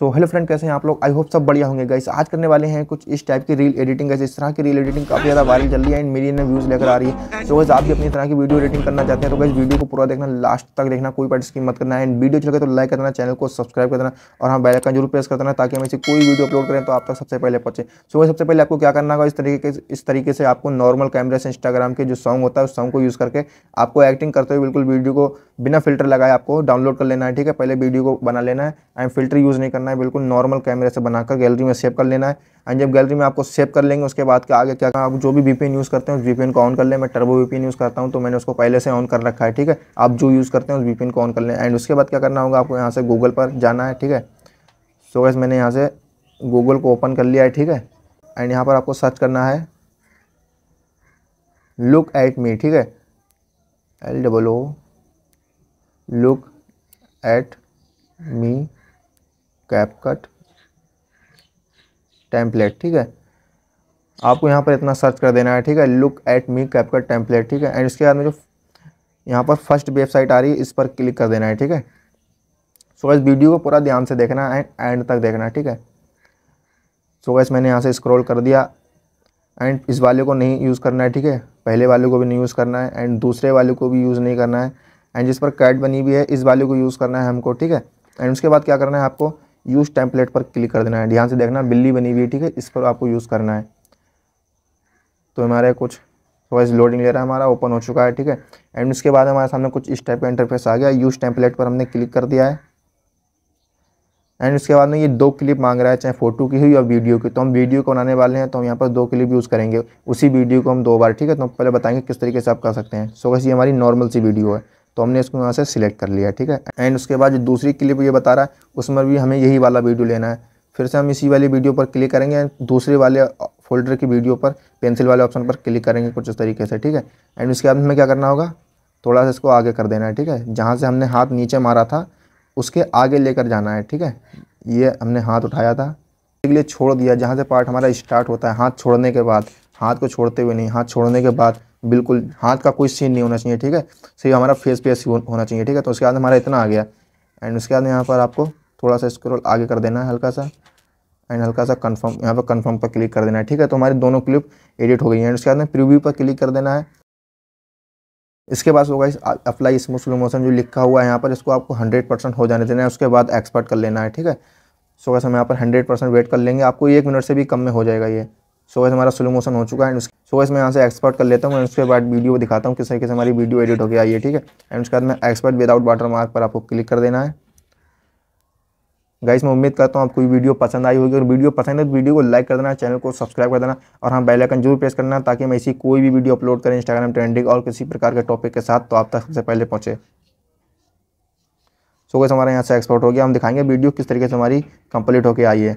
so hello friend कैसे हैं आप लोग आई होप सब बढ़िया होंगे गाइस आज करने वाले हैं कुछ इस टाइप की रील एडिटिंग गाइस इस तरह की रील एडिटिंग काफ़ी ज़्यादा वायरल चल रही है एंड मिलियन व्यूज़ लेकर आ रही है सो गाइस आप भी अपनी तरह की वीडियो एडिटिंग करना चाहते हैं तो गाइस वीडियो को पूरा देखना लास्ट तक देखना कोई पार्ट स्कीम मत करना है एंड वीडियो चल तो लाइक करना चैनल को सब्सक्राइब कर देना और हाँ बेलाइकन जरूर प्रेस कर देना ताकि हम इसे कोई वीडियो अपलोड करें तो आप तक सबसे पहले पहुंचे सो so, सबसे पहले आपको क्या करना होगा इस तरीके इस तरीके से आपको नॉर्मल कैमरे से इंस्टाग्राम के जो सॉन्ग होता है उस सॉन्ग को यूज़ करके आपको एक्टिंग करते हुए बिल्कुल वीडियो को बिना फिल्टर लगाए आपको डाउनलोड कर लेना है ठीक है पहले वीडियो को बना लेना है एंड फिल्टर यूज़ नहीं करना करना है बिल्कुल नॉर्मल कैमरे से बनाकर गैलरी में सेव कर लेना है एंड जब गैलरी में आपको सेव कर लेंगे उसके बाद के आगे क्या आप जो भी वीपीएन यूज़ करते हैं उस वीपीएन को ऑन कर लें मैं टर्बो वीपीएन यूज़ करता हूँ तो मैंने उसको पहले से ऑन कर रखा है ठीक है आप जो यूज़ करते हैं उस वीपीएन को ऑन कर लें एंड उसके बाद क्या करना होगा आपको यहाँ से गूगल पर जाना है ठीक है सो गैस मैंने यहाँ से गूगल को ओपन कर लिया है ठीक है एंड यहाँ पर आपको सर्च करना है लुक एट मी ठीक है L double O look at me CapCut template ठीक है आपको यहाँ पर इतना सर्च कर देना है ठीक है look at me CapCut template ठीक है एंड इसके बाद में जो यहाँ पर फर्स्ट वेबसाइट आ रही है इस पर क्लिक कर देना है ठीक है सो इस वीडियो को पूरा ध्यान से देखना है एंड एंड तक देखना है ठीक है सो so, गैस मैंने यहाँ से स्क्रॉल कर दिया एंड इस वाले को नहीं यूज़ करना है ठीक है पहले वाले को भी नहीं यूज़ करना है एंड दूसरे वाले को भी यूज़ नहीं करना है एंड जिस पर कैट बनी हुई है इस वाले को यूज़ करना है हमको ठीक है एंड उसके बाद क्या करना है आपको यूज़ टेम्पलेट पर क्लिक कर देना है ध्यान से देखना बिल्ली बनी हुई है ठीक है इस पर आपको यूज़ करना है तो हमारे कुछ वॉइस लोडिंग ले रहा है हमारा ओपन हो चुका है ठीक है एंड उसके बाद हमारे सामने कुछ इस टाइप का इंटरफेस आ गया यूज़ टेम्पलेट पर हमने क्लिक कर दिया है एंड उसके बाद में ये दो क्लिप मांग रहा है चाहे फोटो की हो या वीडियो की तो हम वीडियो को बनाने वाले हैं तो हम यहाँ पर दो क्लिप यूज़ करेंगे उसी वीडियो को हम दो बार ठीक है तो हम पहले बताएंगे किस तरीके से आप कर सकते हैं सो so, ये हमारी नॉर्मल सी वीडियो है तो हमने इसको यहाँ से सिलेक्ट कर लिया ठीक है एंड उसके बाद जो दूसरी क्लिप ये बता रहा है उसमें भी हमें यही वाला वीडियो लेना है फिर से हम इसी वाली वीडियो पर क्लिक करेंगे एंड दूसरे वाले फोल्डर की वीडियो पर पेंसिल वाले ऑप्शन पर क्लिक करेंगे कुछ इस तरीके से ठीक है एंड उसके बाद हमें क्या करना होगा थोड़ा सा इसको आगे कर देना है ठीक है जहाँ से हमने हाथ नीचे मारा था उसके आगे लेकर जाना है ठीक है ये हमने हाथ उठाया था इसलिए छोड़ दिया जहाँ से पार्ट हमारा स्टार्ट होता है हाथ छोड़ने के बाद हाथ को छोड़ते हुए नहीं हाथ छोड़ने के बाद बिल्कुल हाथ का कोई सीन नहीं होना चाहिए ठीक है सिर्फ हमारा फेस पे ऐसी होना चाहिए ठीक है तो उसके बाद हमारा इतना आ गया एंड उसके बाद यहाँ पर आपको थोड़ा सा स्क्रोल आगे कर देना है हल्का सा एंड हल्का सा कंफर्म यहाँ पर कंफर्म पर क्लिक कर देना है ठीक है तो हमारे दोनों क्लिप एडिट हो गई है एंड उसके बाद में प्रीव्यू पर क्लिक कर देना है इसके बाद होगा इस अप्लाई स्मूथ स्लो मोशन जो लिखा हुआ है यहाँ पर इसको आपको हंड्रेड परसेंट हो जाने देना है उसके बाद एक्सपर्ट कर लेना है ठीक है सो so, हम यहाँ पर हंड्रेड परसेंट वेट कर लेंगे आपको एक मिनट से भी कम में हो जाएगा ये सो वैसे हमारा स्लो मोशन हो चुका है एंड सो वैसे मैं यहाँ से एक्सपर्ट कर लेता हूँ उसके बाद वीडियो दिखाता हूँ किस तरीके से हमारी वीडियो एडिट होकर आई है ठीक है एंड उसके बाद में एक्सपर्ट विदाउट वाटर मार्क पर आपको क्लिक कर देना है गाइस मैं उम्मीद करता हूँ आपको वीडियो पसंद आई होगी और वीडियो पसंद है तो वीडियो को लाइक कर देना चैनल को सब्सक्राइब कर देना और हाँ बेलाइकन जरूर प्रेस करना ताकि मैं ऐसी कोई भी वीडियो अपलोड करें इंस्टाग्राम ट्रेंडिंग और किसी प्रकार के टॉपिक के साथ तो आप तक सबसे पहले पहुँचे सो so, गैस हमारे यहाँ से एक्सपोर्ट हो गया हम दिखाएंगे वीडियो किस तरीके से हमारी कंप्लीट होकर आई है